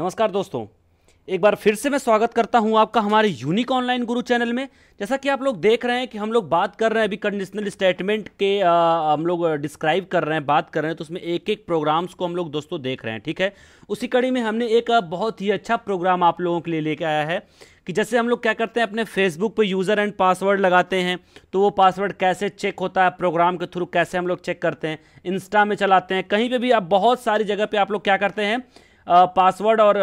नमस्कार दोस्तों एक बार फिर से मैं स्वागत करता हूं आपका हमारे यूनिक ऑनलाइन गुरु चैनल में जैसा कि आप लोग देख रहे हैं कि हम लोग बात कर रहे हैं अभी कंडीशनल स्टेटमेंट के आ, हम लोग डिस्क्राइब कर रहे हैं बात कर रहे हैं तो उसमें एक एक प्रोग्राम्स को हम लोग दोस्तों देख रहे हैं ठीक है उसी कड़ी में हमने एक बहुत ही अच्छा प्रोग्राम आप लोगों के लिए लेके आया है कि जैसे हम लोग क्या करते हैं अपने फेसबुक पर यूज़र एंड पासवर्ड लगाते हैं तो वो पासवर्ड कैसे चेक होता है प्रोग्राम के थ्रू कैसे हम लोग चेक करते हैं इंस्टा में चलाते हैं कहीं पर भी आप बहुत सारी जगह पर आप लोग क्या करते हैं पासवर्ड और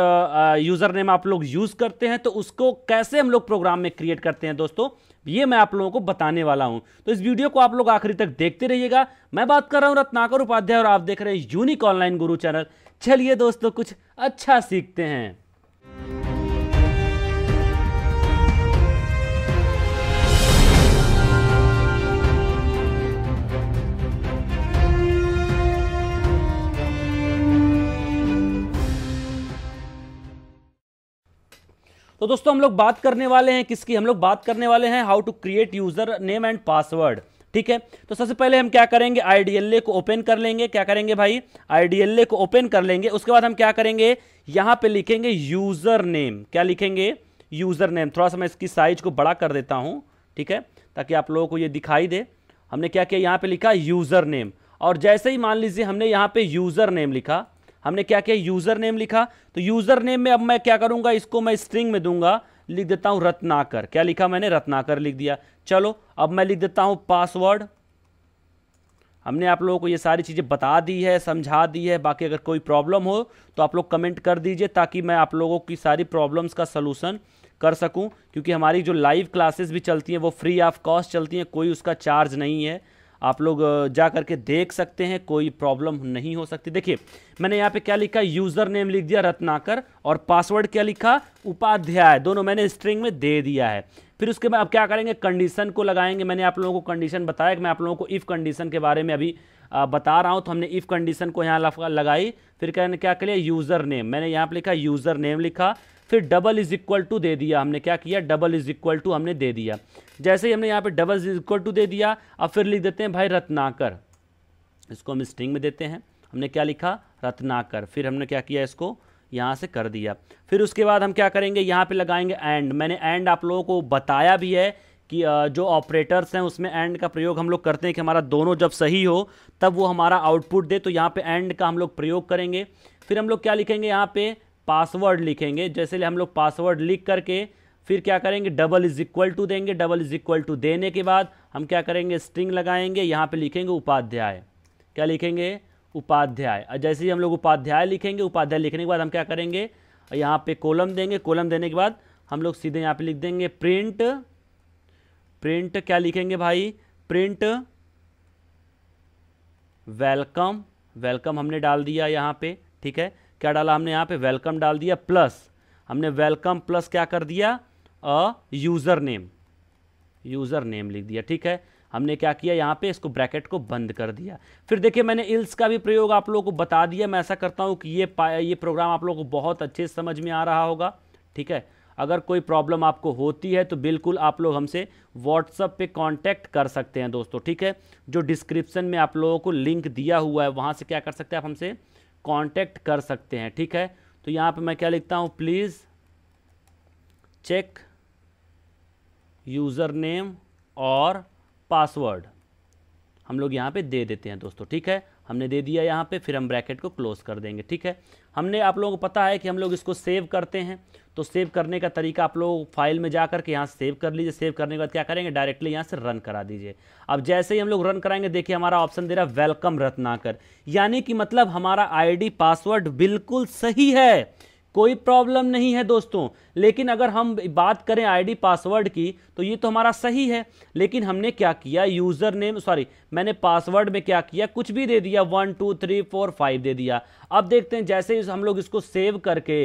यूज़र नेम आप लोग यूज़ करते हैं तो उसको कैसे हम लोग प्रोग्राम में क्रिएट करते हैं दोस्तों ये मैं आप लोगों को बताने वाला हूं तो इस वीडियो को आप लोग आखिरी तक देखते रहिएगा मैं बात कर रहा हूं रत्नाकर उपाध्याय और आप देख रहे हैं यूनिक ऑनलाइन गुरु चैनल चलिए दोस्तों कुछ अच्छा सीखते हैं तो दोस्तों हम लोग बात करने वाले हैं किसकी हम लोग बात करने वाले हैं how to create user name and password ठीक है तो सबसे पहले हम क्या करेंगे आईडीएलए को ओपन कर लेंगे क्या करेंगे भाई आईडीएलए को ओपन कर लेंगे उसके बाद हम क्या करेंगे यहां पे लिखेंगे यूजर नेम क्या लिखेंगे यूजर नेम थोड़ा सा मैं इसकी साइज को बड़ा कर देता हूं ठीक है ताकि आप लोगों को ये दिखाई दे हमने क्या किया यहां पे लिखा यूजर नेम और जैसे ही मान लीजिए हमने यहां पे यूजर नेम लिखा हमने क्या किया यूजर नेम लिखा तो यूजर नेम में अब मैं क्या करूंगा इसको मैं स्ट्रिंग में दूंगा लिख देता हूं रत्नाकर क्या लिखा मैंने रत्नाकर लिख दिया चलो अब मैं लिख देता हूं पासवर्ड हमने आप लोगों को ये सारी चीज़ें बता दी है समझा दी है बाकी अगर कोई प्रॉब्लम हो तो आप लोग कमेंट कर दीजिए ताकि मैं आप लोगों की सारी प्रॉब्लम्स का सलूशन कर सकूं क्योंकि हमारी जो लाइव क्लासेस भी चलती हैं वो फ्री ऑफ कॉस्ट चलती हैं कोई उसका चार्ज नहीं है आप लोग जा करके देख सकते हैं कोई प्रॉब्लम नहीं हो सकती देखिए मैंने यहाँ पे क्या लिखा यूज़र नेम लिख दिया रत्नाकर और पासवर्ड क्या लिखा उपाध्याय दोनों मैंने स्ट्रिंग में दे दिया है फिर उसके बाद अब क्या करेंगे कंडीशन को लगाएंगे मैंने आप लोगों को कंडीशन बताया कि मैं आप लोगों को इफ़ कंडीशन के बारे में अभी बता रहा हूँ तो हमने इफ़ कंडीशन को यहाँ लगाई फिर क्या क्या लिया यूज़र नेम मैंने यहाँ पर लिखा यूज़र नेम लिखा फिर डबल इज इक्वल टू दे दिया हमने क्या किया डबल इज इक्वल टू हमने दे दिया जैसे ही हमने यहाँ पे डबल इज इक्वल टू दे दिया अब फिर लिख देते हैं भाई रत्नाकर इसको हम स्ट्रिंग में देते हैं हमने क्या लिखा रत्नाकर फिर हमने क्या किया इसको यहाँ से कर दिया फिर उसके बाद हम क्या करेंगे यहाँ पे लगाएंगे एंड मैंने एंड आप लोगों को बताया भी है कि जो ऑपरेटर्स हैं उसमें एंड का प्रयोग हम लोग करते हैं कि हमारा दोनों जब सही हो तब वो हमारा आउटपुट दे तो यहाँ पे एंड का हम लोग प्रयोग करेंगे फिर हम लोग क्या लिखेंगे यहाँ पे पासवर्ड लिखेंगे जैसे हम लोग पासवर्ड लिख करके फिर क्या करेंगे डबल इज इक्वल टू देंगे डबल इज इक्वल टू देने के बाद हम क्या करेंगे स्ट्रिंग लगाएंगे यहाँ पे लिखेंगे उपाध्याय क्या लिखेंगे उपाध्याय जैसे ही हम लोग उपाध्याय लिखेंगे उपाध्याय लिखने के बाद हम क्या करेंगे यहाँ पे कॉलम देंगे कॉलम देने के बाद हम लोग सीधे यहाँ पे लिख देंगे प्रिंट प्रिंट क्या लिखेंगे भाई प्रिंट वेलकम वेलकम हमने डाल दिया यहाँ पे ठीक है क्या डाला हमने यहाँ पे वेलकम डाल दिया प्लस हमने वेलकम प्लस क्या कर दिया uh user name user name लिख दिया ठीक है हमने क्या किया यहाँ पे इसको ब्रैकेट को बंद कर दिया फिर देखिए मैंने इल्स का भी प्रयोग आप लोगों को बता दिया मैं ऐसा करता हूँ कि ये ये प्रोग्राम आप लोगों को बहुत अच्छे से समझ में आ रहा होगा ठीक है अगर कोई प्रॉब्लम आपको होती है तो बिल्कुल आप लोग हमसे व्हाट्सअप पे कांटेक्ट कर सकते हैं दोस्तों ठीक है जो डिस्क्रिप्शन में आप लोगों को लिंक दिया हुआ है वहाँ से क्या कर सकते हैं आप हमसे कांटेक्ट कर सकते हैं ठीक है तो यहाँ पे मैं क्या लिखता हूँ प्लीज़ चेक यूज़र नेम और पासवर्ड हम लोग यहाँ पे दे देते हैं दोस्तों ठीक है हमने दे दिया यहाँ पे फिर हम ब्रैकेट को क्लोज कर देंगे ठीक है हमने आप लोगों को पता है कि हम लोग इसको सेव करते हैं तो सेव करने का तरीका आप लोग फाइल में जा करके यहाँ सेव कर लीजिए सेव करने के बाद क्या करेंगे डायरेक्टली यहाँ से रन करा दीजिए अब जैसे ही हम लोग रन कराएंगे देखिए हमारा ऑप्शन दे रहा है वेलकम रत्नाकर यानी कि मतलब हमारा आईडी पासवर्ड बिल्कुल सही है कोई प्रॉब्लम नहीं है दोस्तों लेकिन अगर हम बात करें आईडी पासवर्ड की तो ये तो हमारा सही है लेकिन हमने क्या किया यूज़र नेम सॉरी मैंने पासवर्ड में क्या किया कुछ भी दे दिया one two three four five दे दिया अब देखते हैं जैसे हम लोग इसको सेव करके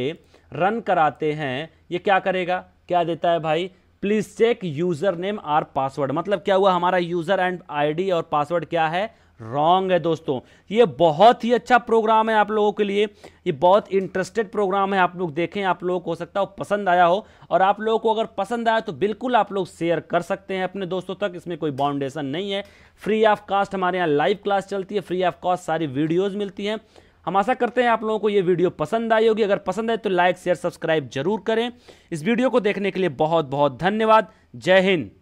रन कराते हैं ये क्या करेगा क्या देता है भाई please check user name or password मतलब क्या हुआ हमारा यूज़र एंड आईडी और पासवर्ड क्या है रॉन्ग है दोस्तों ये बहुत ही अच्छा प्रोग्राम है आप लोगों के लिए ये बहुत इंटरेस्टेड प्रोग्राम है आप लोग देखें आप लोगों को हो सकता हो पसंद आया हो और आप लोगों को अगर पसंद आया तो बिल्कुल आप लोग शेयर कर सकते हैं अपने दोस्तों तक इसमें कोई बाउंडेशन नहीं है फ्री ऑफ कास्ट हमारे यहाँ लाइव क्लास चलती है फ्री ऑफ कास्ट सारी वीडियोज़ मिलती हैं हम आशा करते हैं आप लोगों को ये वीडियो पसंद आई होगी अगर पसंद आए तो लाइक शेयर सब्सक्राइब जरूर करें इस वीडियो को देखने के लिए बहुत बहुत धन्यवाद जय हिंद